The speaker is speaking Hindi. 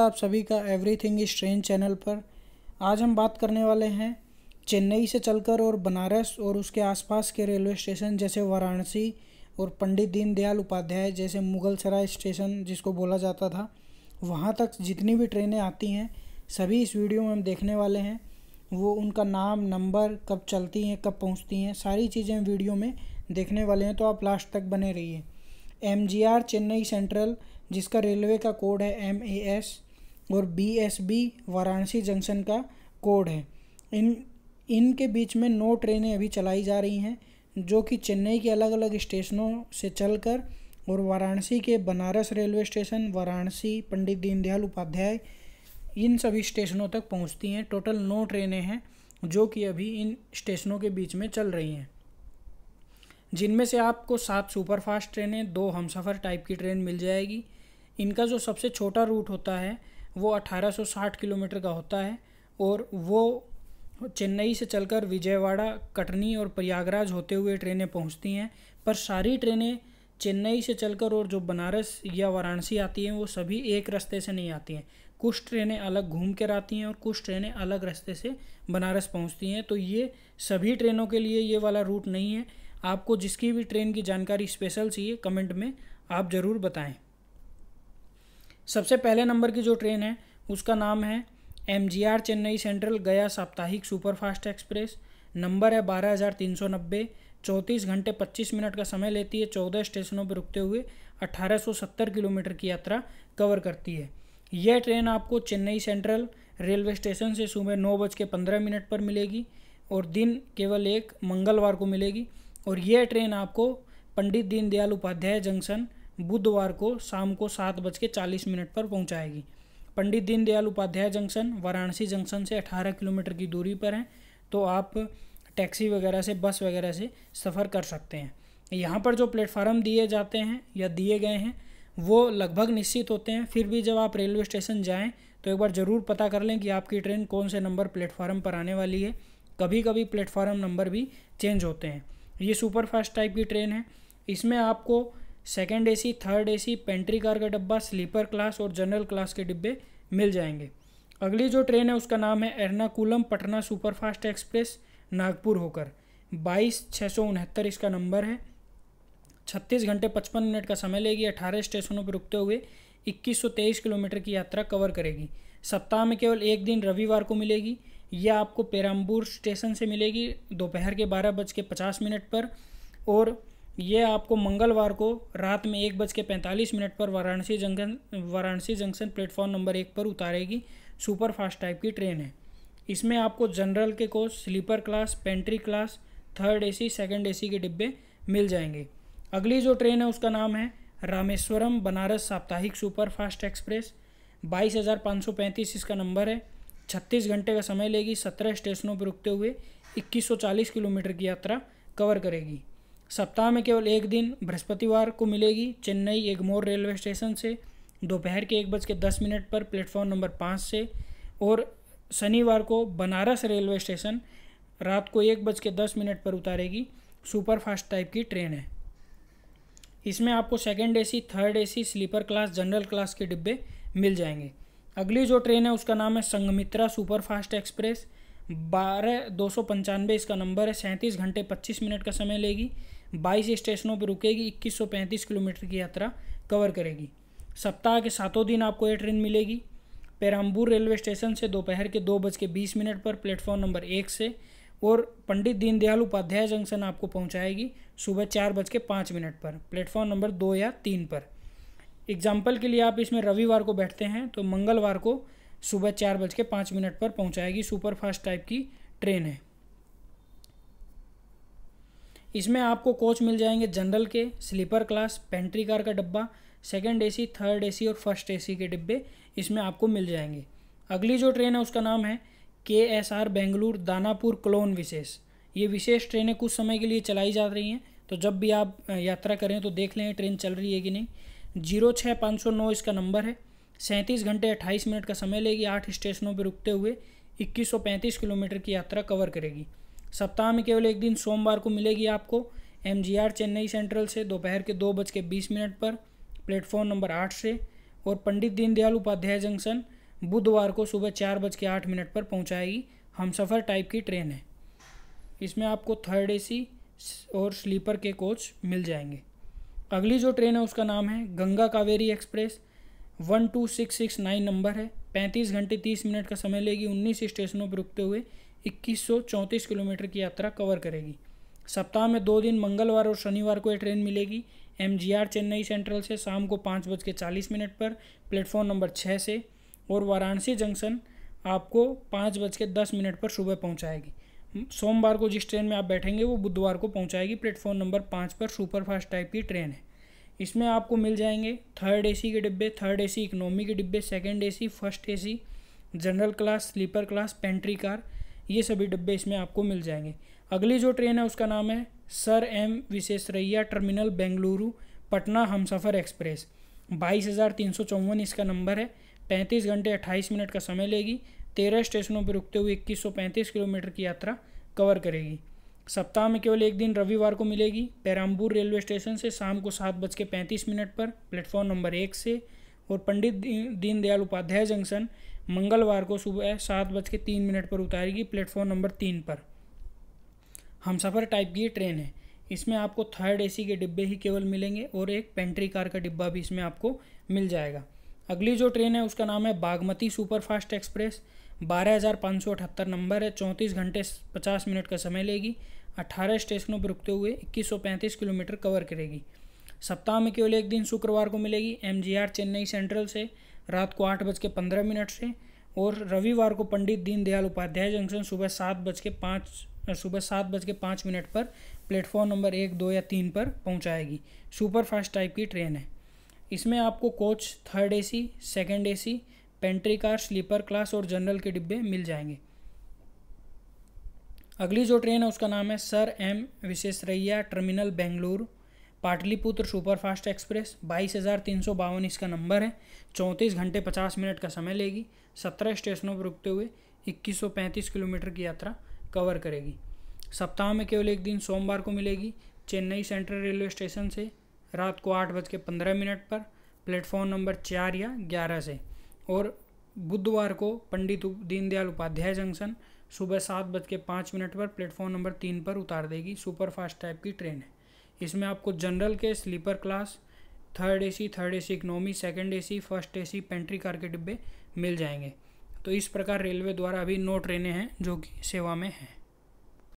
स्वागत है आप सभी का एवरीथिंग इज ट्रेन चैनल पर आज हम बात करने वाले हैं चेन्नई से चलकर और बनारस और उसके आसपास के रेलवे स्टेशन जैसे वाराणसी और पंडित दीनदयाल उपाध्याय जैसे मुगल सराय स्टेशन जिसको बोला जाता था वहाँ तक जितनी भी ट्रेनें आती हैं सभी इस वीडियो में हम देखने वाले हैं वो उनका नाम नंबर कब चलती हैं कब पहुँचती हैं सारी चीज़ें वीडियो में देखने वाले हैं तो आप लास्ट तक बने रहिए एम चेन्नई सेंट्रल जिसका रेलवे का कोड है एम ए एस और बी वाराणसी जंक्शन का कोड है इन इनके बीच में नौ ट्रेनें अभी चलाई जा रही हैं जो कि चेन्नई के अलग अलग स्टेशनों से चलकर और वाराणसी के बनारस रेलवे स्टेशन वाराणसी पंडित दीनदयाल उपाध्याय इन सभी स्टेशनों तक पहुंचती हैं टोटल नौ ट्रेनें हैं जो कि अभी इन स्टेशनों के बीच में चल रही हैं जिनमें से आपको सात सुपरफास्ट ट्रेनें दो हमसफ़र टाइप की ट्रेन मिल जाएगी इनका जो सबसे छोटा रूट होता है वो 1860 किलोमीटर का होता है और वो चेन्नई से चलकर विजयवाड़ा कटनी और प्रयागराज होते हुए ट्रेनें पहुंचती हैं पर सारी ट्रेनें चेन्नई से चलकर और जो बनारस या वाराणसी आती हैं वो सभी एक रास्ते से नहीं आती हैं कुछ ट्रेनें अलग घूम कर आती हैं और कुछ ट्रेनें अलग रास्ते से बनारस पहुंचती हैं तो ये सभी ट्रेनों के लिए ये वाला रूट नहीं है आपको जिसकी भी ट्रेन की जानकारी स्पेशल चाहिए कमेंट में आप ज़रूर बताएं सबसे पहले नंबर की जो ट्रेन है उसका नाम है एम चेन्नई सेंट्रल गया साप्ताहिक सुपरफास्ट एक्सप्रेस नंबर है बारह हज़ार तीन सौ नब्बे चौंतीस घंटे पच्चीस मिनट का समय लेती है चौदह स्टेशनों पर रुकते हुए अट्ठारह सौ सत्तर किलोमीटर की यात्रा कवर करती है यह ट्रेन आपको चेन्नई सेंट्रल रेलवे स्टेशन से सुबह नौ बज के पंद्रह मिनट पर मिलेगी और दिन केवल एक मंगलवार को मिलेगी और यह ट्रेन आपको पंडित दीनदयाल उपाध्याय जंक्शन बुधवार को शाम को सात बज के चालीस मिनट पर पहुंचाएगी पंडित दीनदयाल उपाध्याय जंक्शन वाराणसी जंक्शन से अठारह किलोमीटर की दूरी पर है तो आप टैक्सी वगैरह से बस वगैरह से सफ़र कर सकते हैं यहाँ पर जो प्लेटफार्म दिए जाते हैं या दिए गए हैं वो लगभग निश्चित होते हैं फिर भी जब आप रेलवे स्टेशन जाएँ तो एक बार ज़रूर पता कर लें कि आपकी ट्रेन कौन से नंबर प्लेटफार्म पर आने वाली है कभी कभी प्लेटफार्म नंबर भी चेंज होते हैं ये सुपरफास्ट टाइप की ट्रेन है इसमें आपको second A C third A C pantry car का डब्बा स्लीपर क्लास और जनरल क्लास के डिब्बे मिल जाएंगे अगली जो ट्रेन है उसका नाम है एर्नाकुलम पटना सुपरफास्ट एक्सप्रेस नागपुर होकर बाईस छः सौ उनहत्तर इसका नंबर है छत्तीस घंटे पचपन मिनट का समय लेगी अठारह स्टेशनों पर रुकते हुए इक्कीस सौ तेईस किलोमीटर की यात्रा कवर करेगी सप्ताह में केवल एक दिन रविवार को मिलेगी यह आपको पेराम्बूर स्टेशन से मिलेगी दोपहर के बारह बज के पचास मिनट पर और ये आपको मंगलवार को रात में एक बज के पैंतालीस मिनट पर Varanasi junction Varanasi junction platform number एक पर उतारेगी सुपर फास्ट टाइप की ट्रेन है इसमें आपको जनरल के coach sleeper class pantry class third A C second A के डिब्बे मिल जाएंगे अगली जो ट्रेन है उसका नाम है रामेश्वरम बनारस साप्ताहिक सुपर फास्ट एक्सप्रेस बाईस हज़ार पाँच सौ पैंतीस इसका नंबर है छत्तीस घंटे का समय लेगी सत्रह स्टेशनों पर रुकते हुए इक्कीस सौ चालीस किलोमीटर की यात्रा कवर करेगी सप्ताह में केवल एक दिन बृहस्पतिवार को मिलेगी चेन्नई एगमोर रेलवे स्टेशन से दोपहर के एक बज के दस मिनट पर प्लेटफॉर्म नंबर पाँच से और शनिवार को बनारस रेलवे स्टेशन रात को एक बज के दस मिनट पर उतारेगी सुपरफास्ट टाइप की ट्रेन है इसमें आपको second A third A sleeper class general class के डिब्बे मिल जाएंगे अगली जो ट्रेन है उसका नाम है संगमित्रा सुपरफास्ट एक्सप्रेस बारह दो सौ पंचानवे इसका नंबर है सैंतीस घंटे पच्चीस मिनट का समय लेगी बाईस स्टेशनों पर रुकेगी पैंतीस किलोमीटर की यात्रा कवर करेगी सप्ताह के सातों दिन आपको यह ट्रेन मिलेगी पेराम्बूर रेलवे स्टेशन से दोपहर के दो बज के बीस मिनट पर प्लेटफॉर्म नंबर एक से और पंडित दीनदयाल उपाध्याय जंक्शन आपको पहुंचाएगी सुबह चार बज के पाँच मिनट पर प्लेटफॉर्म नंबर दो या तीन पर एग्जाम्पल के लिए आप इसमें रविवार को बैठते हैं तो मंगलवार को सुबह चार बज के पाँच मिनट पर पहुँचाएगी सुपरफास्ट टाइप की ट्रेन है इसमें आपको कोच मिल जाएंगे जनरल के स्लीपर क्लास पेंट्री कार का डब्बा सेकेंड ए थर्ड ए और फर्स्ट ए के डिब्बे इसमें आपको मिल जाएंगे अगली जो ट्रेन है उसका नाम है K S R Bengaluru Danapur clone विशेष ये विशेष ट्रेनें कुछ समय के लिए चलाई जा रही हैं तो जब भी आप यात्रा करें तो देख लें ट्रेन चल रही है कि नहीं जीरो छः पाँच सौ नौ इसका नंबर है सैंतीस घंटे अट्ठाईस मिनट का समय लेगी आठ स्टेशनों पर रुकते हुए इक्कीस सौ पैंतीस किलोमीटर की यात्रा कवर करेगी सप्ताह में केवल एक दिन सोमवार को मिलेगी आपको एम चेन्नई सेंट्रल से दोपहर के दो बज के बीस मिनट पर प्लेटफॉर्म नंबर आठ से और पंडित दीनदयाल उपाध्याय जंक्शन बुधवार को सुबह चार बज के आठ मिनट पर पहुंचाएगी हम सफ़र टाइप की ट्रेन है इसमें आपको थर्ड एसी और स्लीपर के कोच मिल जाएंगे अगली जो ट्रेन है उसका नाम है Ganga Kaveri express one two six six nine number है पैंतीस घंटे तीस मिनट का समय लेगी उन्नीस स्टेशनों पर रुकते हुए इक्कीस किलोमीटर की यात्रा कवर करेगी सप्ताह में दो दिन मंगलवार और शनिवार को यह ट्रेन मिलेगी एम चेन्नई सेंट्रल से शाम को पाँच बज के चालीस मिनट पर प्लेटफॉर्म नंबर छः से और वाराणसी जंक्शन आपको पाँच बज के दस मिनट पर सुबह पहुंचाएगी सोमवार को जिस ट्रेन में आप बैठेंगे वो बुधवार को पहुंचाएगी प्लेटफॉर्म नंबर पाँच पर सुपरफास्ट टाइप की ट्रेन है इसमें आपको मिल जाएंगे थर्ड ए के डिब्बे थर्ड ए इकोनॉमी के डिब्बे second A first A general class sleeper class pantry car ये सभी डिब्बे इसमें आपको मिल जाएंगे अगली जो ट्रेन है उसका नाम है sir M Visvesvaraya terminal Bengaluru Patna Humsafar express बाईस हज़ार तीन सौ चौवन इसका नंबर है पैंतीस घंटे अट्ठाईस मिनट का समय लेगी तेरह स्टेशनों पर रुकते हुए इक्कीस सौ पैंतीस किलोमीटर की यात्रा कवर करेगी सप्ताह में केवल एक दिन रविवार को मिलेगी पैरामपुर रेलवे स्टेशन से शाम को सात बज के पैंतीस मिनट पर प्लेटफॉर्म नंबर एक से और पंडित दीनदयाल उपाध्याय जंक्शन मंगलवार को सुबह सात बज के तीन मिनट पर उतारेगी प्लेटफॉर्म नंबर तीन पर हम सफ़र टाइप की ट्रेन है इसमें आपको थर्ड एसी के डिब्बे ही केवल मिलेंगे और एक पेंट्री कार का डिब्बा भी इसमें आपको मिल जाएगा अगली जो ट्रेन है उसका नाम है बागमती सुपरफास्ट एक्सप्रेस बारह हज़ार पाँच सौ अठहत्तर नंबर है चौंतीस घंटे पचास मिनट का समय लेगी अट्ठारह स्टेशनों पर रुकते हुए इक्कीस सौ पैंतीस किलोमीटर कवर करेगी सप्ताह में केवल एक दिन शुक्रवार को मिलेगी एम चेन्नई सेंट्रल से रात को आठ बज के पंद्रह मिनट से और रविवार को पंडित दीनदयाल उपाध्याय जंक्शन सुबह सात बज के पाँच सुबह सात बज के पाँच मिनट पर प्लेटफॉर्म नंबर एक दो या तीन पर पहुंचाएगी सुपर फास्ट टाइप की ट्रेन है इसमें आपको coach third AC, second AC, pantry car sleeper class और जनरल के डिब्बे मिल जाएंगे अगली जो ट्रेन है उसका नाम है sir M Visvesvaraya terminal Bengaluru Pataliputra superfast express बाईस हज़ार तीन सौ बावन इसका नंबर है चौंतीस घंटे पचास मिनट का समय लेगी सत्रह स्टेशनों पर रुकते हुए इक्कीस सौ पैंतीस किलोमीटर की यात्रा कवर करेगी सप्ताह में केवल एक दिन सोमवार को मिलेगी चेन्नई सेंट्रल रेलवे स्टेशन से रात को आठ बज के पंद्रह मिनट पर प्लेटफॉर्म नंबर चार या ग्यारह से और बुधवार को पंडित दीनदयाल उपाध्याय जंक्शन सुबह सात बज के पाँच मिनट पर प्लेटफॉर्म नंबर तीन पर उतार देगी सुपरफास्ट टाइप की ट्रेन है इसमें आपको जनरल के sleeper class third AC third AC economy second AC first AC pantry car के डिब्बे मिल जाएंगे तो इस प्रकार रेलवे द्वारा अभी नौ ट्रेनें हैं जो कि सेवा में हैं